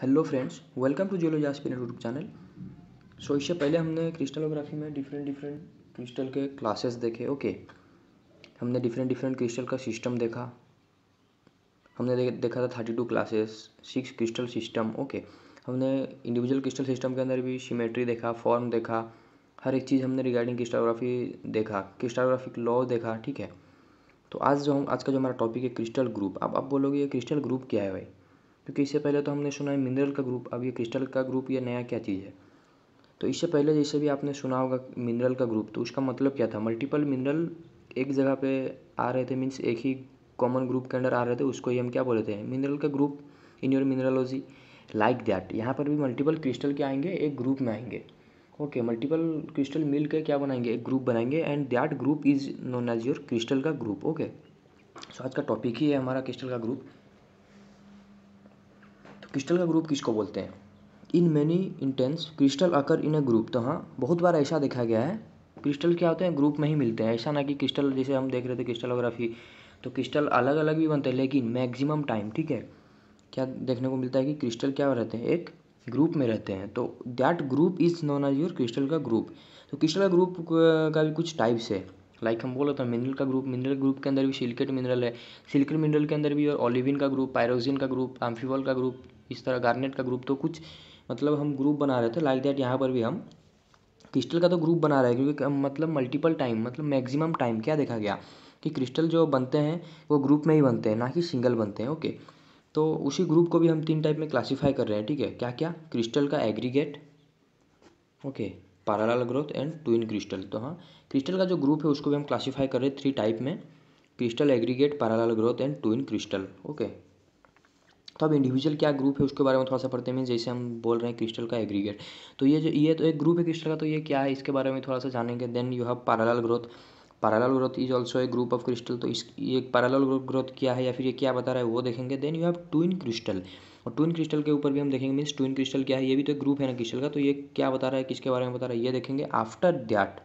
Hello friends welcome to geology आस्पिन YouTube channel so इससे पहले हमने क्रिस्टलोग्राफी में डिफरेंट डिफरेंट क्रिस्टल के क्लासेस देखे ओके हमने डिफरेंट डिफरेंट क्रिस्टल का सिस्टम देखा हमने दे, देखा था thirty two classes six crystal system okay हमने इंडिविजुअल क्रिस्टल सिस्टम के अंदर भी सीमेट्री देखा फॉर्म देखा हर एक चीज़ हमने रिगार्डिंग क्रिस्टलोग्राफी देखा क्रिस्टलोग्राफिक लॉ देखा ठीक है तो आज जो हम आज का जो हमारा टॉपिक है क्रिस्टल ग्रुप अब आप बोलोगे क्रिस्टल ग्रुप क्या है भाई क्योंकि इससे पहले तो हमने सुना है मिनरल का ग्रुप अब ये क्रिस्टल का ग्रुप या नया क्या चीज़ है तो इससे पहले जैसे भी आपने सुना होगा मिनरल का ग्रुप तो उसका मतलब क्या था मल्टीपल मिनरल एक जगह पे आ रहे थे मीन्स एक ही कॉमन ग्रुप के अंडर आ रहे थे उसको ही हम क्या बोलते हैं मिनरल का group in your mineralogy like that यहाँ पर भी मल्टीपल क्रिस्टल के आएंगे एक ग्रुप में आएंगे ओके मल्टीपल क्रिस्टल मिल के क्या बनाएंगे एक ग्रुप बनाएंगे and that group is known as your crystal का ग्रुप ओके सो आज का टॉपिक ही है हमारा क्रिस्टल का ग्रुप क्रिस्टल का ग्रुप किसको बोलते हैं इन मैनी इंटेंस क्रिस्टल आकर इन अ ग्रुप तो हाँ बहुत बार ऐसा देखा गया है क्रिस्टल क्या होते हैं ग्रुप में ही मिलते हैं ऐसा ना कि क्रिस्टल जैसे हम देख रहे थे क्रिस्टलोग्राफी तो क्रिस्टल अलग अलग भी बनते हैं लेकिन मैक्सिमम टाइम ठीक है क्या देखने को मिलता है कि क्रिस्टल क्या रहते हैं एक ग्रुप में रहते हैं तो that group is known as your crystal का ग्रुप तो क्रिस्टल का ग्रुप का भी कुछ टाइप्स है लाइक like हम रहे था मिनरल का ग्रुप मिनरल ग्रुप के अंदर भी सिल्केट मिनरल है सिल्केट मिनरल के अंदर भी और ओलिविन का ग्रुप पायरोजिन का ग्रुप एम्फीवॉल का ग्रुप इस तरह गार्नेट का ग्रुप तो कुछ मतलब हम ग्रुप बना रहे थे लाइक दैट यहाँ पर भी हम क्रिस्टल का तो ग्रुप बना रहे हैं क्योंकि मतलब मल्टीपल टाइम मतलब मैक्सिमम टाइम क्या देखा गया कि क्रिस्टल जो बनते हैं वो ग्रुप में ही बनते हैं ना कि सिंगल बनते हैं ओके तो उसी ग्रुप को भी हम तीन टाइप में क्लासीफाई कर रहे हैं ठीक है क्या क्या क्रिस्टल का aggregate okay parallel growth and twin crystal तो हाँ क्रिस्टल का जो ग्रुप है उसको भी हम क्लासीफाई कर रहे हैं थ्री टाइप में crystal aggregate parallel growth and twin crystal okay तो अब इंडिविजुअल क्या ग्रुप है उसके बारे में थोड़ा सा पढ़ते हैं जैसे हम बोल रहे हैं क्रिस्टल का एग्रीगेट तो ये जो ये तो एक ग्रुप है क्रिस्टल का तो ये क्या है इसके बारे में थोड़ा सा जानेंगे then you have parallel growth parallel growth is also a group of crystal तो इस ये पैरेलल ग्रोथ क्या है या फिर ये क्या बता रहा है वो देखेंगे then you have twin crystal और ट्विन क्रिस्टल के ऊपर भी हम देखेंगे मीन्स ट्विन क्रिस्टल क्या है ये भी तो एक ग्रुप है ना क्रिस्टल का तो ये क्या बता रहा है किसके बारे में बता रहा है ये देखेंगे आफ्टर दैट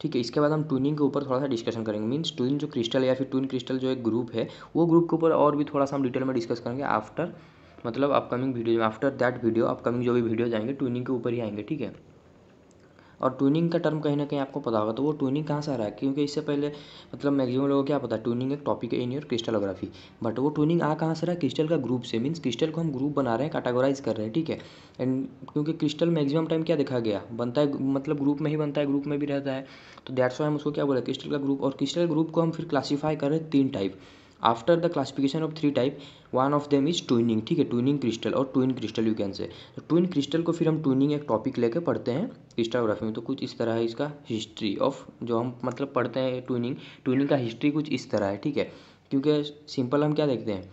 ठीक है इसके बाद हम ट्विनिंग के ऊपर थोड़ा सा डिस्कशन करेंगे मीन्स ट्विन जो क्रिस्टल या फिर ट्विन क्रिस्टल जो एक ग्रुप है वो ग्रुप के ऊपर और भी थोड़ा सा हम डिटेल में डिस्कस करेंगे आफ्टर मतलब अपकमिंग वीडियो में आफ्टर दैट वीडियो अपकमिंग जो भी वीडियो जाएंगे ट्विनिंग के ऊपर ही आएंगे ठीक है और ट्यूनिंग का टर्म कहीं ना कहीं आपको पता होगा तो वो ट्यूनिंग कहाँ से आ रहा है क्योंकि इससे पहले मतलब मैक्सिमम लोगों को क्या पता है ट्यूनिंग एक टॉपिक है इन योर क्रिस्टलोग्राफी बट वो ट्यूनिंग आ कहाँ से रहा है क्रिस्टल का ग्रुप से मीन्स क्रिस्टल को हम ग्रुप बना रहे हैं कैटेगोराइज कर रहे हैं ठीक है एंड क्योंकि क्रिस्टल मैक्सिमम टाइम क्या देखा गया बनता है मतलब ग्रुप में ही बनता है ग्रुप में भी रहता है तो दैट्स वाई हम उसको क्या बोले क्रिस्टल का ग्रुप और क्रिस्टल ग्रुप को हम फिर क्लासीफाई कर रहे हैं तीन type after the classification of three type one of them is twinning ठीक है ट्विनिंग क्रिस्टल और twin crystal you can say तो ट्विन क्रिस्टल को फिर हम ट्विनिंग एक टॉपिक लेके पढ़ते हैं क्रिस्टाग्राफी में तो कुछ इस तरह है इसका हिस्ट्री ऑफ जो हम मतलब पढ़ते हैं ट्विनिंग ट्विनिंग का हिस्ट्री कुछ इस तरह है ठीक है क्योंकि सिंपल हम क्या देखते हैं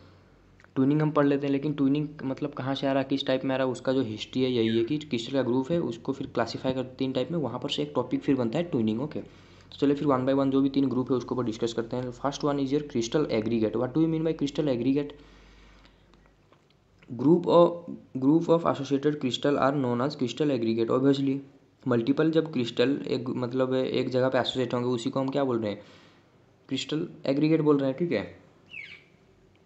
ट्विनिंग हम पढ़ लेते हैं लेकिन ट्विनिंग मतलब कहाँ से आ रहा है किस टाइप में आ रहा है उसका जो हिस्ट्री है यही है कि किस का ग्रुप है उसको फिर क्लासीफाई कर तीन टाइप में वहाँ पर से एक टॉपिक फिर बनता है ट्विनिंग ओके okay? तो चलिए फिर वन बाय वन जो भी तीन ग्रुप है उसको ऊपर डिस्कस करते हैं first one is your crystal aggregate what do you mean by crystal aggregate group of group of associated crystal are known as crystal aggregate obviously multiple जब crystal एक मतलब एक जगह पे एसोसिएट होंगे उसी को हम क्या बोल रहे हैं क्रिस्टल एग्रीगेट बोल रहे हैं ठीक है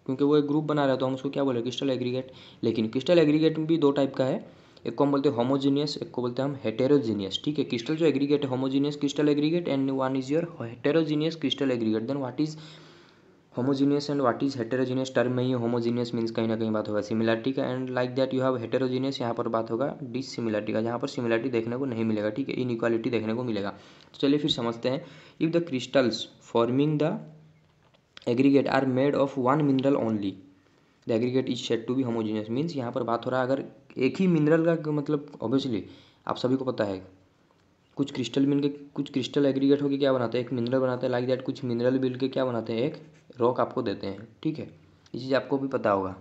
क्योंकि वो एक ग्रुप बना रहा है तो हम उसको क्या बोल रहे हैं क्रिस्टल एग्रीगेट लेकिन क्रिस्टल एग्रीगेट भी दो टाइप का है एक को हम बोलते हैं होमोजीनियस एक को बोलते हैं हम हेटेरोजीनियस ठीक है क्रिस्टल जो एग्रीगेट है homogeneous crystal aggregate and one is your heterogeneous crystal aggregate then what is homogeneous and what is heterogeneous term में ही होमोजीनियस मीन्स कहीं ना कहीं बात होगा सिमिलरिटी का and like that you have heterogeneous यहाँ पर बात होगा डिसिमिलरिटी का जहाँ पर सिमिलरिटी देखने को नहीं मिलेगा ठीक है इन इक्वालिटी देखने को मिलेगा तो चलिए फिर समझते हैं if the crystals forming the aggregate are made of one mineral only the aggregate is said to be homogeneous means यहाँ पर बात हो रहा है अगर एक ही मिनरल का मतलब ऑब्वियसली आप सभी को पता है कुछ क्रिस्टल मिल के कुछ क्रिस्टल एग्रीगेट होकर क्या बनाते हैं एक मिनरल बनाते हैं लाइक दैट कुछ मिनरल मिल के क्या बनाते हैं एक रॉक आपको देते हैं ठीक है ये चीज़ आपको भी पता होगा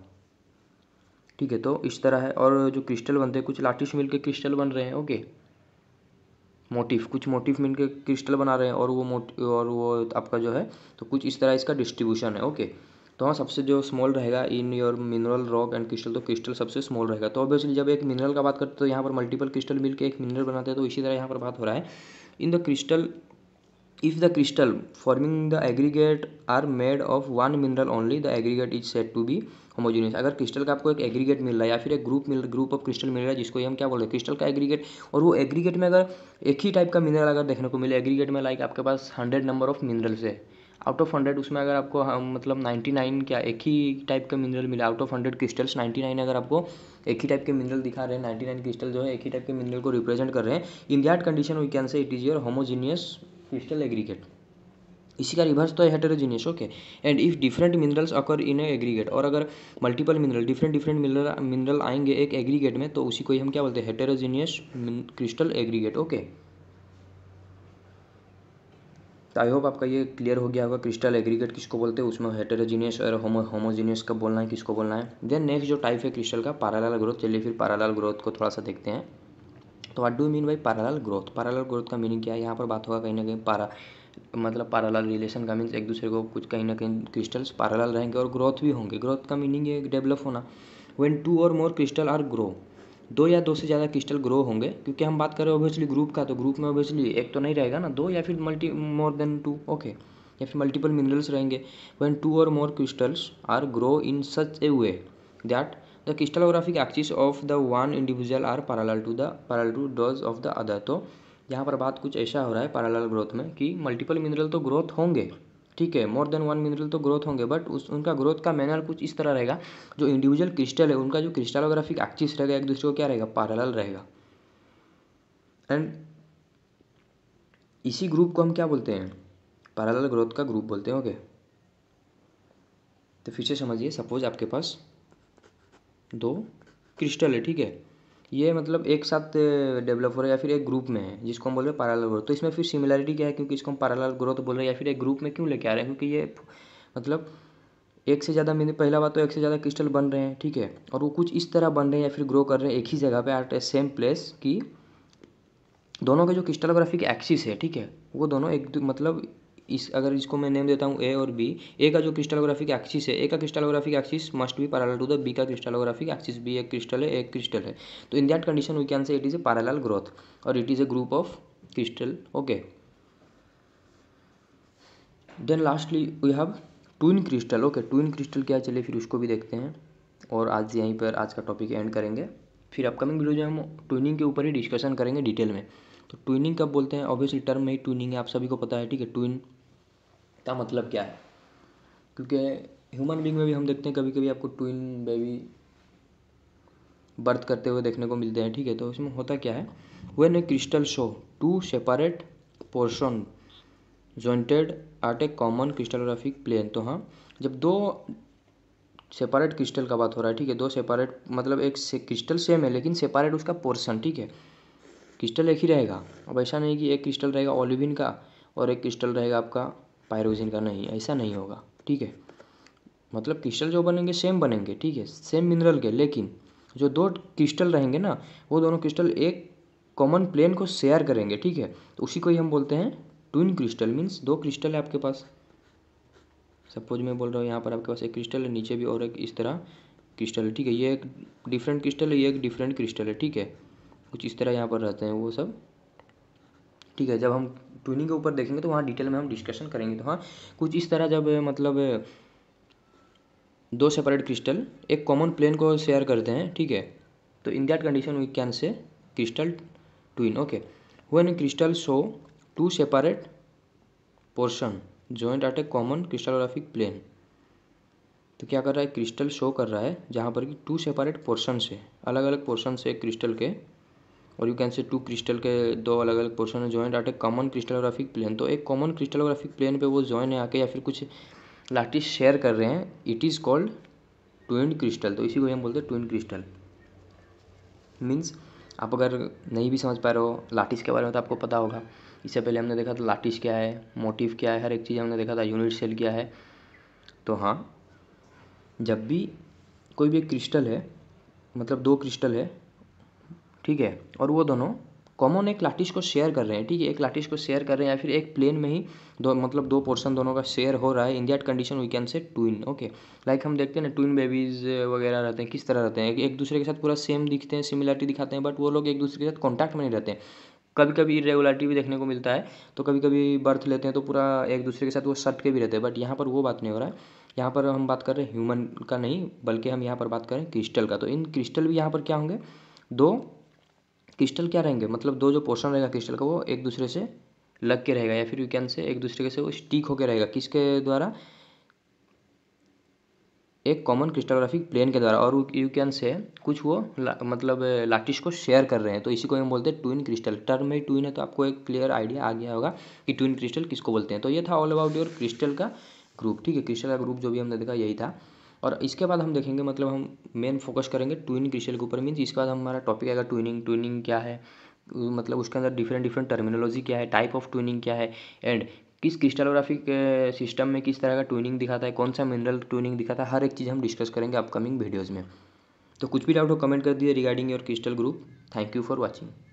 ठीक है तो इस तरह है और जो क्रिस्टल बनते हैं कुछ लाटिश मिल के क्रिस्टल बन रहे हैं ओके मोटिफ कुछ मोटिफ मिल के क्रिस्टल बना रहे हैं और वो मोट और वो आपका जो है तो कुछ इस तरह इसका डिस्ट्रीब्यूशन है ओके तो हाँ सबसे जो स्मॉल रहेगा in your mineral rock and crystal तो क्रिस्टल सबसे स्मॉल रहेगा तो ऑब्वियसली जब एक मिनरल का बात करते हैं तो यहाँ पर मल्टीपल क्रिस्टल मिलकर एक मिनरल बनाते हैं तो इसी तरह यहाँ पर बात हो रहा है in the crystal if the crystal forming the aggregate are made of one mineral only the aggregate is set to be homogeneous अगर क्रिस्टल का आपको एक एग्रीगेट मिल रहा है या फिर एक ग्रुप मिल ग्रुप ऑफ क्रिस्टल मिल रहा है जिसको हम क्या बोल रहे हैं क्रिस्टल का एग्रीगेट और वो एग्रीगेट में अगर एक ही टाइप का मिनरल अगर देखने को मिले एग्रीगेट में लाइक आपके पास हंड्रेड नंबर ऑफ मिनरल्स है आउट ऑफ हंड्रेड उसमें अगर आपको हम मतलब नाइन्टी नाइन क्या एक ही टाइप का मिनरल मिला out of hundred crystals ninety nine अगर आपको एक ही टाइप के मिनरल दिखा रहे हैं नाइन्टी नाइन क्रिस्टल जो है एक ही टाइप के मिनरल को रिप्रेजेंट कर रहे हैं in that condition we can say it is your homogeneous crystal aggregate इसी का रिवर्स तो है heterogeneous okay and if different minerals occur in aggregate और अगर multiple mineral different different mineral mineral आएंगे एक एग्रीगेट में तो उसी को ही हम क्या बोलते हैं हेटेरोजीनियस क्रिस्टल एग्रीगेट ओके तो आई होप आपका ये क्लियर हो गया होगा क्रिस्टल एग्रीगेट किसको बोलते हैं उसमें हेटेरोजीनियस और होमो होमोजीनियस का बोलना है किसको बोलना है देन नेक्स्ट जो टाइप है क्रिस्टल का पैरालल ग्रोथ चलिए फिर पैरालल ग्रोथ को थोड़ा सा देखते हैं तो what do mean by parallel growth parallel growth का मीनिंग क्या है यहाँ पर बात होगा कहीं ना कहीं पारा मतलब पैरालल रिलेशन का मीन्स एक दूसरे को कुछ कहीं ना कहीं क्रिस्टल्स पैरालल रहेंगे और ग्रोथ भी होंगे ग्रोथ का मीनिंग ये डेवलप होना व्हेन टू और मोर क्रिस्टल आर ग्रो दो या दो से ज़्यादा क्रिस्टल ग्रो होंगे क्योंकि हम बात करें ओबियसली ग्रुप का तो ग्रुप में ओबियसली एक तो नहीं रहेगा ना दो या फिर multi more than two okay या फिर मल्टीपल मिनरल्स रहेंगे वैन टू और more crystals are grow in such a way that the crystallographic axis of the one individual are parallel to the parallel to those of the other तो यहाँ पर बात कुछ ऐसा हो रहा है पैराल ग्रोथ में कि मल्टीपल मिनरल तो ग्रोथ होंगे ठीक है मोर देन वन मिनरल तो ग्रोथ होंगे बट उस उनका ग्रोथ का मैनर कुछ इस तरह रहेगा जो इंडिविजुअल क्रिस्टल है उनका जो क्रिस्टलोग्राफिक एक्चिस रहेगा एक दूसरे को क्या रहेगा पैरेलल रहेगा एंड इसी ग्रुप को हम क्या बोलते हैं पैरेलल ग्रोथ का ग्रुप बोलते हैं ओके तो फिर से समझिए सपोज आपके पास दो क्रिस्टल है ठीक है ये मतलब एक साथ डेवलप हो रहा है या फिर एक ग्रुप में है जिसको हम बोल रहे हैं पैरेलल ग्रोथ तो इसमें फिर सिमिलैरिटी क्या है क्योंकि इसको हम पैरेलल ग्रोथ बोल रहे हैं या फिर एक ग्रुप में क्यों लेके आ रहे हैं क्योंकि ये मतलब एक से ज़्यादा मैंने पहला बात तो एक से ज़्यादा क्रिस्टल बन रहे हैं ठीक है और वो कुछ इस तरह बन रहे हैं या फिर ग्रो कर रहे हैं एक ही जगह पे एट ए सेम प्लेस की दोनों के जो क्रिस्टलोग्राफिक एक्सिस है ठीक है वो दोनों एक मतलब इस अगर इसको मैं नेम देता हूँ ए और बी ए का जो क्रिस्टलोग्राफिक एक्सिस है ए का crystallographic axis must be parallel to the B का क्रिस्टलोग्राफिक एक्सिस बी एक क्रिस्टल है एक क्रिस्टल है तो in that condition we can say it is a parallel growth और it is a group of crystal okay then lastly we have twin crystal okay twin crystal क्या चले चलिए फिर उसको भी देखते हैं और आज यहीं पर आज का टॉपिक एंड करेंगे फिर अपकमिंग वीडियो जो हम ट्विनिंग के ऊपर ही डिस्कशन करेंगे डिटेल में तो ट्विनिंग कब बोलते हैं ऑब्वियसली टर्म में ही ट्विनिंग है आप सभी को पता है ठीक है ट्विन का मतलब क्या है क्योंकि ह्यूमन बींग में भी हम देखते हैं कभी कभी आपको ट्विन बेबी बर्थ करते हुए देखने को मिलते हैं ठीक है तो इसमें होता क्या है when a crystal show two separate portion jointed at a common crystallographic plane तो हाँ जब दो सेपरेट क्रिस्टल का बात हो रहा है ठीक है दो सेपरेट मतलब एक से क्रिस्टल सेम है लेकिन सेपरेट उसका पोर्शन ठीक है क्रिस्टल एक ही रहेगा अब ऐसा नहीं कि एक क्रिस्टल रहेगा ओलिविन का और एक क्रिस्टल रहेगा आपका पायरोजिन का नहीं ऐसा नहीं होगा ठीक है मतलब क्रिस्टल जो बनेंगे सेम बनेंगे ठीक है सेम मिनरल के लेकिन जो दो क्रिस्टल रहेंगे ना वो दोनों क्रिस्टल एक कॉमन प्लेन को शेयर करेंगे ठीक है तो उसी को ही हम बोलते हैं ट्विन क्रिस्टल मीन्स दो क्रिस्टल है आपके पास सपोज मैं बोल रहा हूँ यहाँ पर आपके पास एक क्रिस्टल है नीचे भी और एक इस तरह क्रिस्टल है ठीक है ये एक डिफरेंट क्रिस्टल है ये एक डिफरेंट क्रिस्टल है ठीक है कुछ इस तरह यहाँ पर रहते हैं वो सब ठीक है जब हम ट्यूनिंग के ऊपर देखेंगे तो वहाँ डिटेल में हम डिस्कशन करेंगे तो हाँ कुछ इस तरह जब मतलब दो सेपरेट क्रिस्टल एक कॉमन प्लेन को शेयर करते हैं ठीक है तो in that condition we can say crystal twin okay when crystal show two separate portion joint at a common crystallographic plane तो क्या कर रहा है क्रिस्टल शो कर रहा है जहाँ पर कि टू सेपरेट पोर्शन से अलग अलग पोर्शन से क्रिस्टल के और you can say two crystal के दो अलग अलग पोर्शन में जॉइंट डाटे ए कॉमन क्रिस्टलोग्राफिक प्लेन तो एक कॉमन क्रिस्टलोग्राफिक प्लेन पे वो जॉइन है आके या फिर कुछ लाटिस शेयर कर रहे हैं it is called twin crystal तो इसी को हम बोलते हैं ट्विन क्रिस्टल मीन्स आप अगर नहीं भी समझ पा रहे हो लाटिस के बारे में तो आपको पता होगा इससे पहले हमने देखा था लाटिस क्या है मोटिव क्या है हर एक चीज़ हमने देखा था यूनिट सेल क्या है तो हाँ जब भी कोई भी एक क्रिस्टल है मतलब दो क्रिस्टल है ठीक है और वो दोनों कॉमन एक लाटिश को शेयर कर रहे हैं ठीक है एक लाटिश को शेयर कर रहे हैं या फिर एक प्लेन में ही दो मतलब दो पोर्शन दोनों का शेयर हो रहा है in that condition we can say twin okay like हम देखते हैं ना ट्विन बेबीज़ वगैरह रहते हैं किस तरह रहते हैं एक दूसरे के साथ पूरा सेम दिखते हैं सिमिलरिटी दिखाते हैं बट वो लोग एक दूसरे के साथ कॉन्टैक्ट में नहीं रहते हैं कभी कभी इरेगुलरिटी भी देखने को मिलता है तो कभी कभी बर्थ लेते हैं तो पूरा एक दूसरे के साथ वो सट के भी रहते हैं बट यहाँ पर वो बात नहीं हो रहा है यहाँ पर हम बात कर रहे हैं ह्यूमन का नहीं बल्कि हम यहाँ पर बात करें क्रिस्टल का तो इन क्रिस्टल भी यहाँ पर क्या होंगे दो क्रिस्टल क्या रहेंगे मतलब दो जो पोर्शन रहेगा क्रिस्टल का वो एक दूसरे से लग के रहेगा या फिर यू कैन से एक दूसरे के से वो स्टिक होकर रहेगा किसके द्वारा एक कॉमन क्रिस्टोग्राफिक प्लेन के द्वारा और यू कैन से कुछ वो ला, मतलब लाटिस को शेयर कर रहे हैं तो इसी को हम बोलते हैं ट्विन क्रिस्टल टर्म में ट्विन है तो आपको एक क्लियर आइडिया आ गया होगा कि ट्विन क्रिस्टल किसको बोलते हैं तो ये था ऑल अबाउट योर क्रिस्टल का ग्रुप ठीक है क्रिस्टल का ग्रुप जो भी हमने देखा यही था और इसके बाद हम देखेंगे मतलब हम मेन फोकस करेंगे ट्विन क्रिस्टल के ऊपर मीन्स बाद हमारा टॉपिक आएगा ट्विनिंग ट्विनिंग क्या है मतलब उसके अंदर डिफरेंट डिफरेंट टर्मिनोलॉजी क्या है टाइप ऑफ ट्विनिंग क्या है एंड किस क्रिस्टलोग्राफिक सिस्टम में किस तरह का ट्विनिंग दिखाता है कौन सा मिनरल ट्विनिंग दिखाता है हर एक चीज़ हम डिस्कस करेंगे अपकमिंग वीडियोज़ में तो कुछ भी डाउट हो कमेंट कर दीजिए regarding your crystal group thank you for watching